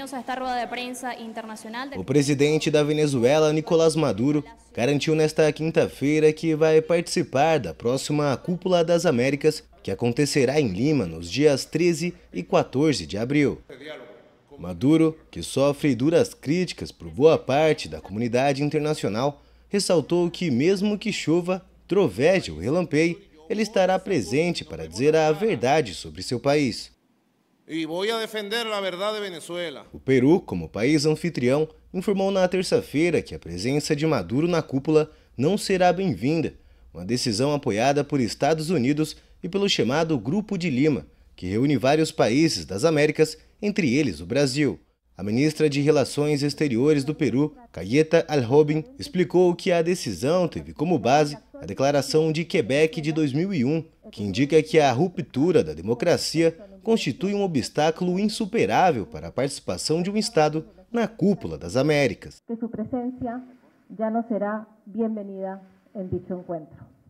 a esta roda de prensa internacional. O presidente da Venezuela, Nicolás Maduro, garantiu nesta quinta-feira que vai participar da próxima Cúpula das Américas, que acontecerá em Lima nos dias 13 e 14 de abril. Maduro, que sofre duras críticas por boa parte da comunidade internacional, ressaltou que, mesmo que chova, troveje ou relampeie, ele estará presente para dizer a verdade sobre seu país. E vou defender a verdade de Venezuela. O Peru, como país anfitrião, informou na terça-feira que a presença de Maduro na cúpula não será bem-vinda, uma decisão apoiada por Estados Unidos e pelo chamado Grupo de Lima, que reúne vários países das Américas, entre eles o Brasil. A ministra de Relações Exteriores do Peru, Cayeta Alrobin, explicou que a decisão teve como base a Declaração de Quebec de 2001, que indica que a ruptura da democracia constitui um obstáculo insuperável para a participação de um Estado na cúpula das Américas. Que sua presença já não será bem-vinda em dicho encontro.